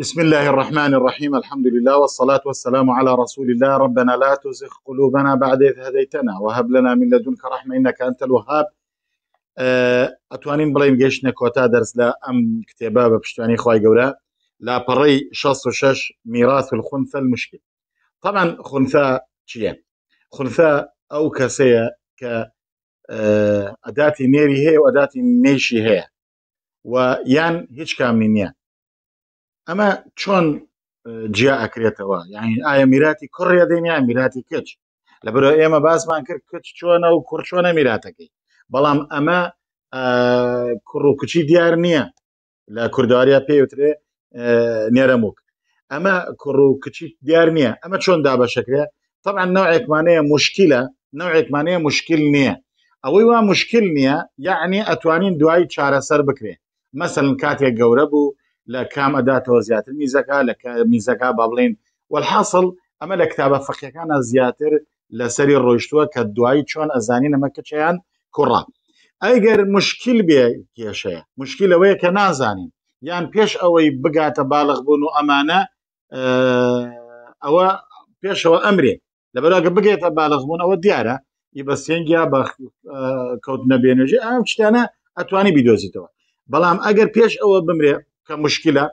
بسم الله الرحمن الرحيم الحمد لله والصلاة والسلام على رسول الله ربنا لا تزغ قلوبنا بعد إذ هديتنا وهب لنا من لدنك رحمة إنك أنت الوهاب بلايم جيشنا كوتا درس لا أم كتابة بشتواني خواي قولا لا بري لاپەڕی 66 ميراث الخنثى المشكل طبعا خنثى چیە خنثى أو كسية ك أداتي نيري هي و ميشي هي ويان و یان هیچ کامی ئەمە چۆن جیا ئەکرێتەوە یعنی ئایا میراتی کوڕە دێنیان میراتی کچ لە برۆ ئێمە باسمان کرد کچ چۆنە و کوڕ چۆنە میراتەکەی بەڵام ئەمە کوڕ و کوچی دیار نییە لە کوردواریا پێوترێ نێرەموک ئەمە کوڕ و کچی دیار نییە ئەمە چۆن دابەشەکرێ طبعا نوعێکمانەیە مشکیلە نوعێکمانەیە مشکل نییە ئەوەی وا مشکل نییە یعنی ئەتوانین دوای چارەسەر بکرێ مثلن کاتێک گەورە بوو لە کامەداتەوە زیاتر میزەکە لە میزەکە با بڵێن وەحاصل ئەمە لە کتابە فەقیەکانە زیاتر لەسەری ڕۆیشتووە کە دوایی چۆن ئەزانین ئەمە کەچیان کوڕە ئەگەر مشکل بێ کێشەیە مشکل ئەوەیە کە نازانین یان پێش ئەوەی بگاتە باڵغ بوون و ئەمانە ئەوە پێشەوە ئەمرێ لەبەرگە بگێتە باڵغبوون ئەوە دیارە ی بە سێنگیا بە کەوتنە بێنێژی ئەم شتانە ئەتوانی بیدۆزیتەوە بەڵام ئەگەر پێش ئەوە بمرێ کە مشکلە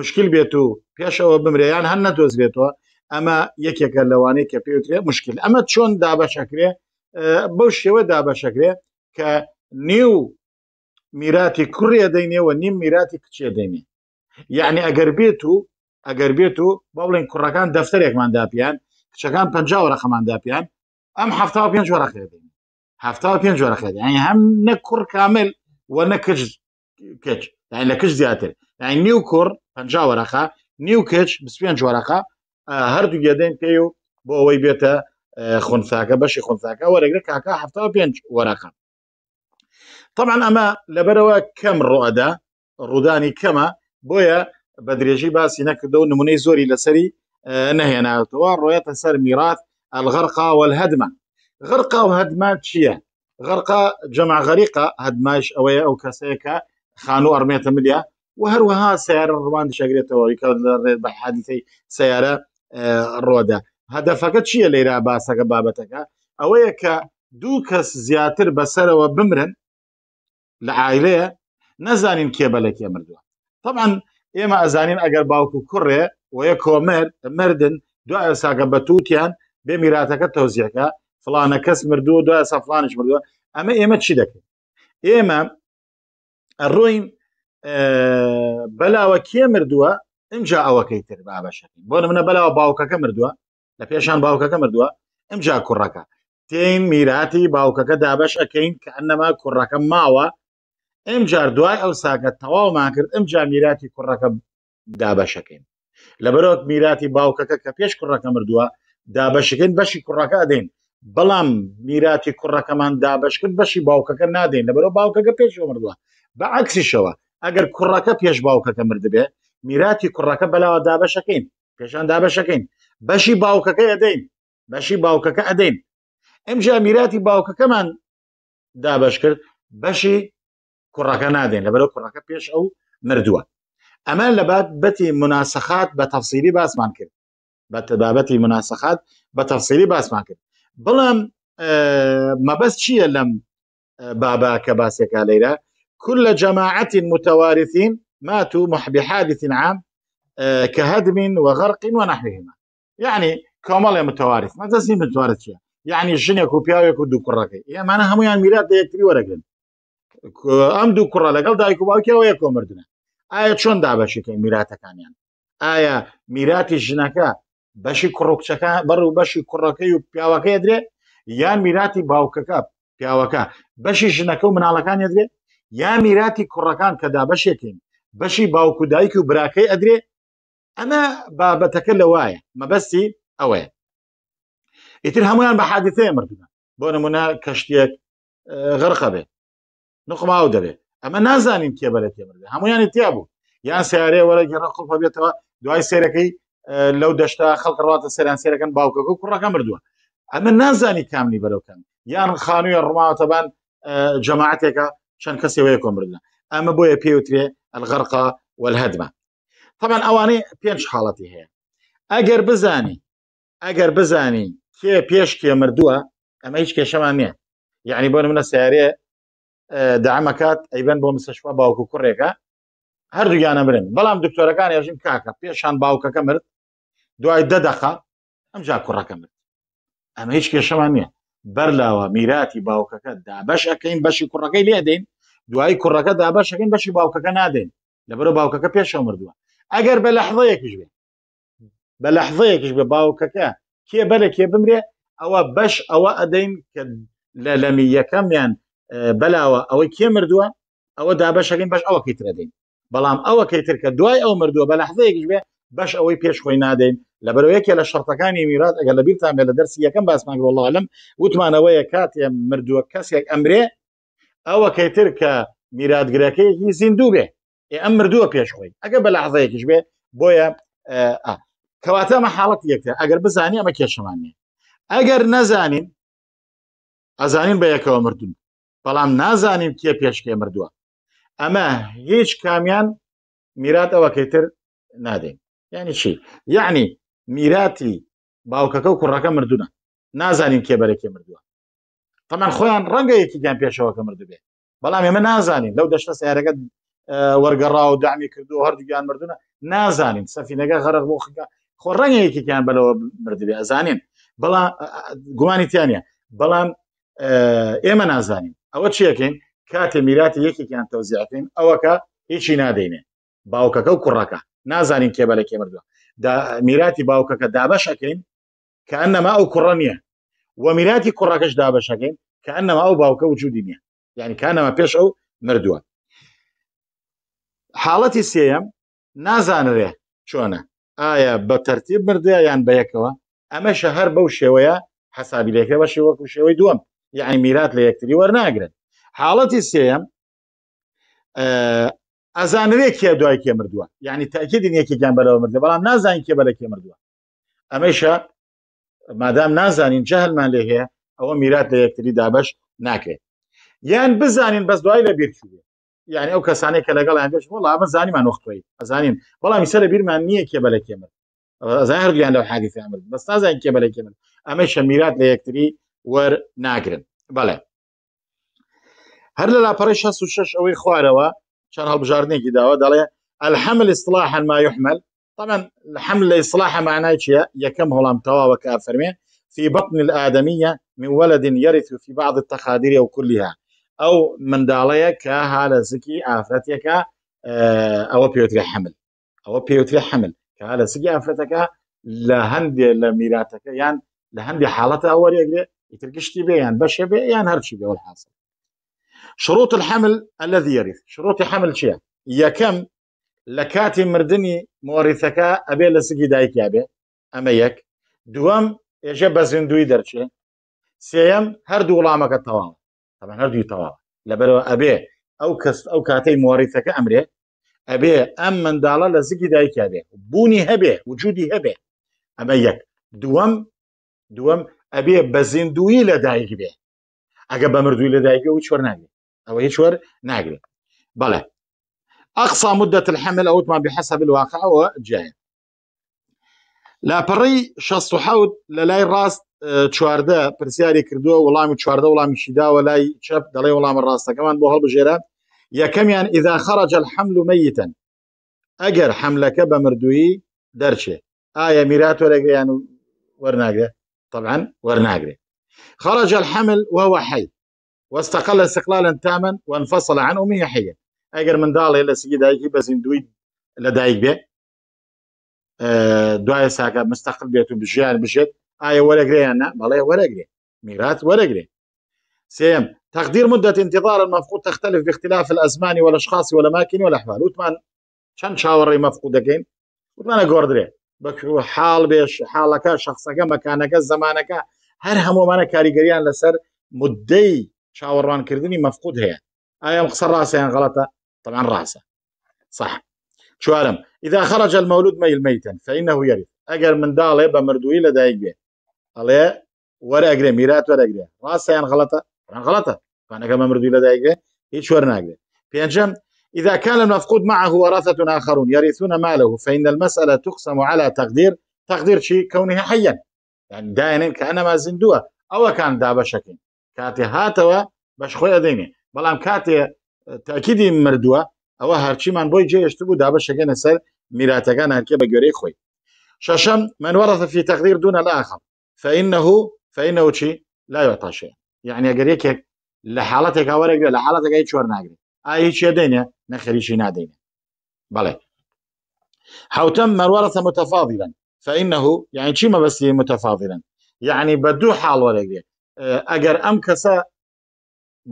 مشکل بێت و پێشەوە بمریان هەر نەدۆزرێتەوە ئەمە یەکێکە لەوانەیە کە پێوترێ مشکل ئەمە چۆن دابەشەکرێ بەو شێوە دابەشەکرێ کە نیو میراتی کوڕێ دەینێەوە نیم میراتی کچێ دەینێ یعنی ئەگەر بێت و ئەگەر بێت و باڵین کوڕەکان دەفتەرێکمانداپیان کچەکان پ ڕقەمانداپیان ئەم ه پێ ڕخێدەین ه پێ ڕخێت هەم نە کوڕ کامل و نە کچ کچ لە کچ زیاتر يعني نيوكور فنجا ورقه نيوكيتش بسبيان جورقه آه، هر دو يدين بيو بو وي بيتا آه، خنثاكا باش خنثاكا ورقه كاكا حفتا بينج ورقه طبعا اما لبروا كم رؤدا روداني كما بويا بدريجي باس ينكدو نموني زوري لسري آه، نهي انا رؤيتا سر ميراث الغرقة والهدمة غرقة وهدمة شيا غرقة جمع غريقة هدمة او كاسيكا خانو 400 مليار و هەروەها سیارە ڕوان دەشەگرێتەوەیکە بە حادیتەی سیارە ڕۆدا هەدەفەکە چییە لێرا باسەکە بابەتەکە ئەوەیە کە دوو کەس زیاتر بەسەرەوە بمرن لە عیلەیە نەزانین کێبە لە کێ مردووە طبعا ئێمە ئەزانین ئەگەر باوکو کوڕێ وەیە کۆمەر مردن دوای ساگە بە تووتیان بێ میراتەکە تۆزیەکە فلانە کەس مردووە دوای سەفلانش مردووە ئەمە ئێمە چی دەکەین ئێمە ڕۆیم بەلاوە کێ مردووە ئەمجا ئەوەکەی تر بابەشەکەی بۆ منە بەلاوە باوکەکە مردووە لە پێشان باوکەکە مردووە ئەمجا کوڕەکە تین میراتی باوکەکە دابش ئەەکەین کە ئەنەما کوڕەکە ماوە ئەمجار دوای ئەو ساگە تەواومان کرد ئەمجا میراتی کوڕەکە دابەشەکەین لە بەرۆک میراتی باوکەکە کە پێش کوڕەکە مردووە دابەشەکەین بەشی کوڕەکە ئەدەین بەڵام میراتی کوڕەکەمان دابش کرد بەشی باوکەکە نادەین لە بەرەو باوکەکە پێش مردووە بە عکسیشەوە ئەگەر کوڕەکە پێش باوکەکە مردبێ میراتی کوڕەکە بەلاوە دابەشەکەین پێشان دابەشەکەین بەشی باوکەکە ئەدەین بەشی باوکەکە ئەدەین ئەمجا میراتی باوکەکەمان دابش کرد بەشی کوڕەکە نادەین لەبەرەوە کوڕەکە پێش ئەو مردووە ئەمە لەبات بەتی مناسەخات بە تەفسیری باسمان کرد بە تەبابەتی مناسەخات بە تەفسیری باسمان کرد بڵام مەبەست چییە لەم بابا کە باسێکا لەیرە كل جماعة متوارثين ماتوا بحادث عام كهدم وغرق ونحوهما يعني كمال متوارث ما تسمي متوارث شيء يعني ژنێک و پیاوێک و دوو کوڕەکەی ئێمانە هەمویان میرات یەکتری وەرەگرن ئەم دوو کوڕە لەگەڵ دایک و باوکەوە یە کۆمردنە ئایا چۆن دابەشەکەی میراتەکانیان ئایا میراتی ژنەکە بەشی کوڕکچەکە بەڕ و بەشی کوڕەکەی و پیاوەکەی درێ یان میراتی باوکەکە پیاوەکە بەشی ژنەکە و مناڵەکانی درێت یا میراتی کوڕەکان کە دابەشێکین بەشی باوکو دایک و براکەی ئەدرێ ئەمە بابەتەکە لەوایە مەبەستی ئەوەیە ئیتر هەمویان بە حادثەیە مردوە بۆ نمونە کەشتێک غرقە بێت نخماو دەبێت ئەمە نازانین کێ بەلێت مردێت هەمویانی تیا بوو یان سیارەیە وەرەگی ڕقڵ بێتەوە دوای سێرەکەی لەو دەشتا خەڵک ڕاتە سەران سێرەکەن باوکەکە و کوڕەکە مردووە ئەمە نازانی کامنی بەرەوکەن یان خانوویە ڕماوەتەبان جەماعاتێکە چەند کەسی وەیە کۆمردن ئەمە بۆیە پێوترێ ئەلغەرقا وەهدمە طبعا ئەوانەی پێنج حاڵەتی هەیە ئەگەر بزانی ئەگەر بزانی کێ پێش کێ مردووە ئەمە هیچ کێشەمان نییە یعنی بۆ منە سیارێ دامەکات ئەیبەن بۆ مسەشوە باوکو کوڕێکە هەردووگیانە برن بەڵام دکتۆرەکان ێژین کاکە پێشان باوکەکە مرد دوای دەدەخە ئەمجا کوڕەکە مرد ئەمە هیچ کێشەمان نییە بەرلاوە میراتی باوکەکە دا بەش ئەەکەین بەشی کوڕەکەی لێدەین دوای کوڕەکە دابەشەکەن بەشی باوکەکە نادەین لەبەرە باوکەکە پێشە مردووە ئەگەر بە لەحظەیەکیش بێ بە لەحظەیەکیش بە باوکەکە کێ بەرە کێ بمرێ ئەوە بەش ئەوە ئەدەین کە لە لەمی یەکەمیان بەلاوە ئەوەی کێ مردووە ئەوە دابەشەکەین بەش ئەوە کەیترەدەین بەڵام ئەوە کەیتر کە دوای ئەو مردووە بە لەحظەیەکیش بێ بەش ئەوەی پێش خۆی نادەین لە بەرەوەیەکە لە شەرتەکانی میرات ئەگەر لە بیرتان بێ لە دەرسی یەکەم باسمان وڵالم وتمانەوەیە کاتێ مردووە کەسێک ئەمرێ ئەوە کەتر کە میراتگرەکەیەکی زیندوو بێ ئەم مردووە پێشخۆی ئەگە بە لەعزەیەکیش بێ بۆیە کەواتە ئەمە حاڵەت یەکتە ئەگەر بزانانی ئەمە کێشەمانێ ئەگەر نەزانین ئەزانین بە یەکەوە مردون بەڵام نازانین کێ پێشکێ مردووە ئەمە هیچ کامیان میرات ئەوەکەی تر نادەین یعنی چی یعنی میراتی باوکەکە و کوڕەکە مردونە نازانین کێبەرێکی مردووە تەمان خۆیان ڕەنگە یەکیان پێشەوە کە مردو بێت بەڵام ئێمە نازانین لەو دەشتە سیارەکەت وەرگەڕا و دامی کردو هەردووگیان مردونە نازانین سەفینەکە غەرق بۆ خگە خۆ ڕەنگە یەکیان بەلەوە مردبێ ئەزانین بەڵام گومانیتیانە بەڵام ئێمە نازانین ئەوە چیەکەین کاتێ میراتی یەکێکیان تەوزیعکەین ئەوەکە هیچی نادەینێ باوکەکە و کوڕەکە نازانین کێبە لە کێمردووە میراتی باوکەکە دابەشەکەین کە ئەنەما ئەو کوڕە نیە وەمیراتی کوڕاکەش دابەشەکەین کە ئەنەما ئەو باوکە وجودی نییە یعنی کانەوە پێش ئەو مردووە حاڵەتی سێەم نازانرێ چۆنە ئایا بە تەرتیب مردە یان بە یەکەوە ئەمەشە هەر بەو شێوەیە حسابی لەکە بەشی وەکو شێوەی دووەم یعنی میرات لە یەکتری وەرناگرن حاڵەتی سێەم ئەزانرێ کێ دوای کێ مردووە یعنی تاکیدین یەکیان بەرەوە مردە بەڵام نازانین کێ بەلە کێ مردووە ئەمەشە مادام نازانین جەهلمان لێ هەیە ئەوە میرات لە یەکتری دابش ناکرێت یان بزانین بەس دوای لە بیرچوێ یعنی ئەو کەسانێک کە لەگەڵ ئەگەش وڵ ئەمە زانیمان وختۆی ئەزانین بەڵام سەر لە بیرمان نییە کێ بەلە کێمە هەردویان لەو حادیث ئەمر بەس نازانین کێ بەلە کێمە ئەمە شەمیرات لە یەکتری وەر ناگرن بەڵێ هەر لە لاپەڕی 66 ئەوەی خوارەوە چەند هەڵبژارنێکی داوە دەڵێ الحمل اصطلاحا ما يحمل طبعا الحمل إصلاح معناه هو هلام توا وكافرمين في بطن الآدمية من ولد يرث في بعض التخادير أو كلها أو من كا كهالة زكي آفرتك آه، أو بيوتري حمل أو بيوتري حمل كهالة زكي آفرتك لهندي لميراتك يعني لهندي حالته أول يقري يتركش بي يعني بشي بي يعني هرشي بي والحاصل شروط الحمل الذي يرث شروط حمل شيء يا كم لە کاتی مردنی مۆریتەکە ئەبێ لە سگی دایکیابێ ئەمە یەک دووەم ئێژە بە زیندوی دەرچێ سێەم هەردوو وڵامەکە تەواو ئەمە هەردووی تەواو لەبەرەوە ئەبێ ئەو کەس ئەو کاتەی مۆریتەکە ئەمرێ ئەبێ ئەم منداڵە لە زگی دایکیابێ بوونی هەبێ وجودی هەبێ ئەمە یەک دووەم دووەم ئەبێ بە زیندوی لە دایک بێ ئەگە بە مردووی لە دایک و چۆر ناگرێت ئەوە هیچ وەر ناگرێت بەڵێ أقصى مدة الحمل أو ما بحسب الواقع هو وجاية لاپەڕی 16 لە لای ڕاست اه، چواردە پرسیاری کردووە وەڵامی چواردە وەڵامیشی داوە لای چەپ دەڵێ وەڵامە ڕاستەکەمان بۆ هەڵبژێرە یەکەمیان ئیدا خەرج الحمل و مەیتن ئەگەر حملەکە بە مردووی دەرچێ ئایا ميرات ولا يعني ورناغري طبعا ورناغري خرج الحمل وهو حي واستقل استقلالا تاما وانفصل عن أمه حيا ئەگەر منداڵێ لە سگی دایکی بە زیندوی لە دایک بێ دوایە ساکە مستەقل بێت و بژیان بژێت ئایا وەرەگریان نه بەڵێ وەرەگرێ میرات وەرەگرێ سم تقدير مدة انتظار المفقود تختلف باختلاف الأزمان والأشخاص والأماكن والأحوال وتمان چەند چاوەڕێ مەفقود دەکەین وتمانە گۆدرێ بە حاڵ بێش حاڵەکە شخصەکە مەکانەکە زمانەکە هەر هەمومانە کاریگەریان لەسەر مدەی چاوەڕوانکردنی مەفقود هەیە ئایا قسە ڕاستیان غڵەتە طبعا رأسه صح شو ألم إذا خرج المولود ميل ميتا فإنه يرث أجر من دالة بمردوي لدايق بين الله ولا أجري ميرات ولا أجري رأسه يعني غلطة طبعا غلطة فأنا كما مردوي لدايق بين هيش ورنا أجري بينجم إذا كان المفقود معه ورثة آخرون يرثون ماله فإن المسألة تقسم على تقدير تقدير شيء كونه حيا يعني داين كأنما زندوه أو كان دابشكين كاتي هاتوا باش خويا أديني بلام كاتي تاکیدی مردووە ئەوە هەرچیمان بۆی جێشت بوو دابە شەکەنە سەر میراتەکان هەرکێ بە گوێرەی خۆی شەشەم منوەڕە فی تەقدیر دوونە لاخم فەئینەه فەینەوچی لا یۆتاشێ یعنی ئەگەر یەکێک لە حاڵەتێک هاوەرەگرێ لە حاڵەتەکەی چۆر ناگرێت ئاهی چێ دێنێ نەخەریشی نادەینێ بەڵێ حوتم مەوارەتە متەفاضیلن فەئینەه یعنی چی مەبەستی متەفاضیلن یعنی بە دوو حاڵ وەرەگرێ ئەگەر ئەم کەسە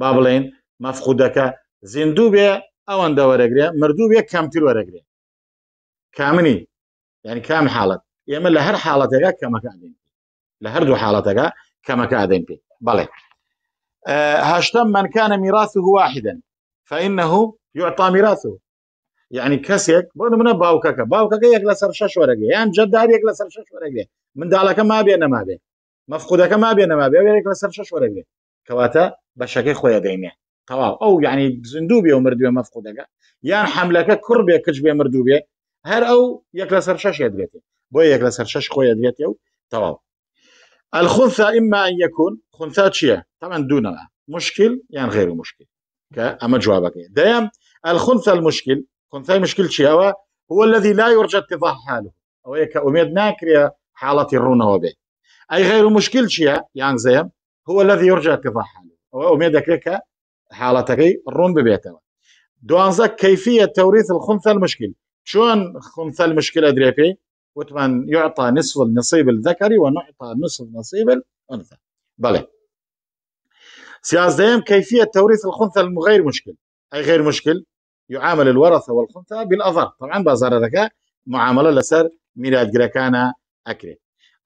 با بڵێن مەفخودەکە زیندوو بێ ئەوەندە وەرەگرێ مردوو بێ کەمتر وەرەگرێ کامنی یعنی کام حاڵەت ئێمە لە هەر حاڵەتەکە کەمەکەین لە هەردوو حاڵەتەکە کەمەکە ئادەین پێ بەڵێ هەشتم منکانە میراثه واحدا فإنه يعطى ميراثه یعنی کەسێک بۆ منە باوکەکە باوکەکە یەک لە سەر شش وەرەگە یان جددار یەک لە سەر شش وەرەگێ منداڵەکە ما بێ نەما بێ مەفقودەکە ما بێ نەما بێ ێک لە سەر شش وەرەگێ کەواتە بەشەکەی خۆیە دەینێ تەواو او يعني زیندوبێ ومردوبيا مفقودة يا يعني حملەکە كربيا كجبيا مردوبيا هر او يكلا سر یەک لەسەر شش دێتێ بۆ یەک لەسەر شش خۆی دێتێ الخنثى إما أن يكون خنثى شيء طبعا دون مشكل يعني غير مشكل اما جوابك إيه. دائم الخنثى المشكل خنثى مشكل شيا هو, هو الذي لا يرجى اتضاح حاله أو كأميد ناكريا حالة الرونة وبي أي غير مشكل شيا يعني زي هو الذي يرجى اتضاح حاله أو أميد كريكا إيه حاڵەتەکەی ڕوون ببێتەوە دوانزە کەفیە تەوریت خونثە مشکل چۆن خونثە مشکلە درێپی وتمان يعطى نصف النصيب الذكري ونعطى نصف نصيب الأنثى بلى سيازدهم كيفية توريث الخنثى المغير مشكل أي غير مشكل يعامل الورثة والخنثى بالأظهر طبعا بازار ذكاء معاملة لسر ميلاد جريكانا أكري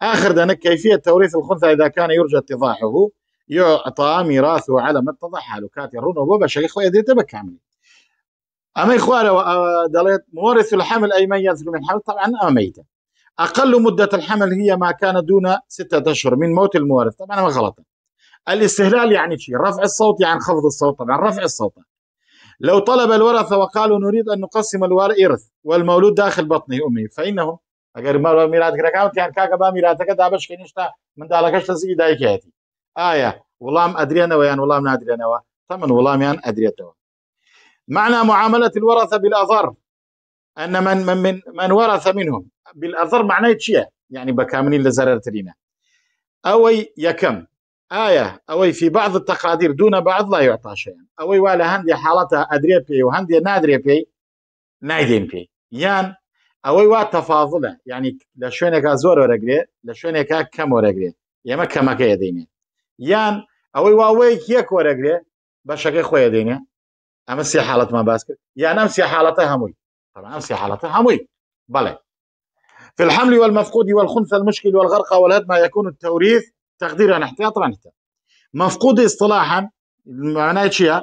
آخر ذلك كيفية توريث الخنثى إذا كان يرجى اتضاحه يعطى ميراثه على ما اتضح له كاتي رونو بابا شيخ خويا ديت بكامل اما اخوانه آه، دليت مورث الحمل اي من يزل من الحمل طبعا اميته اقل مده الحمل هي ما كان دون سته اشهر من موت المورث طبعا ما غلط الاستهلال يعني شيء رفع الصوت يعني خفض الصوت طبعا رفع الصوت لو طلب الورثه وقالوا نريد ان نقسم الورث والمولود داخل بطنه أمي فانه اگر ما میراث گرکاو تیار کا دابش کنیشتا من دالکش تسی دای آية ولام وڵام ويان ولام وڵام نادرێنەوە تەمن وڵامیان ئەدرێتەوە معنى معاملة الورثة بالأضر أن من من من, من ورث منهم بالأضر معناه شيء يعني بكاملين لزرر ترينا أوي يكم آية أوي في بعض التقادير دون بعض لا يعطى شيئا أوي والا هندي حالتها أدري بي وهندي نادري بي نايدين بي يان يعني أوي وا تفاضلة يعني لشوينك أزور ورقلي لشوينك كم ورقلي يما كما كيديني یان ئەوەی واوەیە کیە کۆرەگرێ بەشەکەی خۆیە دێنێ ئەمە سێ حالڵەتمان باس کرد یان ئەم سێ حالڵەتە هەمووی ئەم سێ حالڵەتە هەمووی بەڵێ في الحمل والمفقود والخنث المشكل والغرق والهدم ما يكون التوريث تقديرا احتياطا احتياطا مفقود اصطلاحا معناه شيء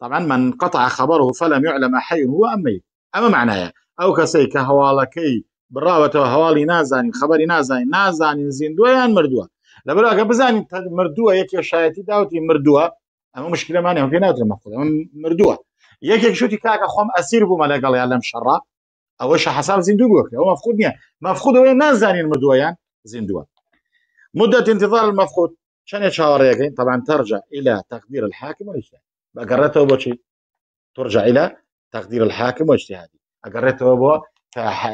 طبعا من قطع خبره فلم يعلم حي هو ام ميت اما معناه او كسي كهوالكي براوته هوالي نازاني خبري نازاني نازاني دويان مردوه لەبەر ئەگە بزانین مردووە یکی شایدی داوتی اما مشکل مردووە ئەمە مشکلمانی ئەم پێ ناترێ مەخود مردووە یەکێک شوتی کاکە خۆم اسیر بوومە لەگەڵ یا لەم شەڕ اوش حساب زندو زیندوو بووکە ئەو مەفخود نییە مەفخودەوەی نازانین مردووەیان زیندووە مدت انتظار المفقود شن یکی طبعا ترجع إلى تقدیر الحاکم و اجتهاد الحاكم والاجتهاد أقرته بوشي ترجع إلى تقدیر تقدير الحاكم واجتهادي أقرته بو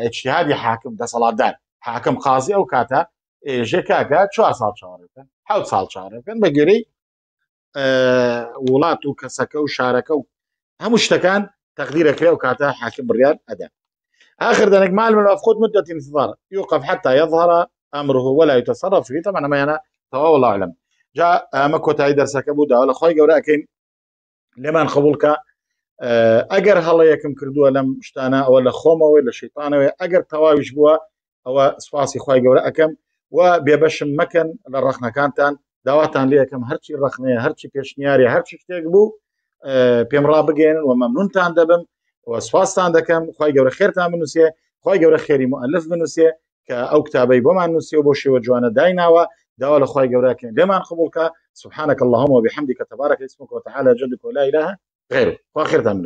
اجتهادي حاكم ده صلاة دار حاکم قاضی أو كاتا ئێژە کاگا چوار ساڵ چاڕەکەن حوت ساڵ چارەکەن بە گەرەی وڵات و کەسەکە و شارەکە و هەموو شتەکان تەقدیرەکرێ و کاتە حاکم بڕیار ئەدا آخر ذلك مع الملف خذ مدة انتظار يوقف حتى يظهر أمره ولا يتصرف فيه طبعا ما أنا توا والله أعلم جاء ما كنت هاي درسك بودا ولا خوي جورا كين لمن قبولك ئەگەر هەڵەیەکم کردووە لەم شتانە ئەوە لە خۆمەوەی لە شەیتانەوەی ئەگەر تەواویش بووە ئەوە سواسی خی گەورە ئەەکەم و مکن نکانتن بێبەشم مەکەن لە ڕخنەکانتان داواتان لەکەم هەرچی ڕخنەیە هەرچی پێشنیاری هەرچی بو پیم آه، را بگین و ممنون تان دبم و سفاس تان دکم دەکەم خی خیر تان بنووسێ خی گەورە خیری مؤلف که بنووسێ کە ئەو کتابەی بۆمان نووسێ بۆ شێوە جوانە دایناوە داوا لە خی گەوراکەین لێمان خبولکە سبحانک اللهم و تبارک اسمک و تعالی وتعالى جدك ولا إله غيره وآخر تان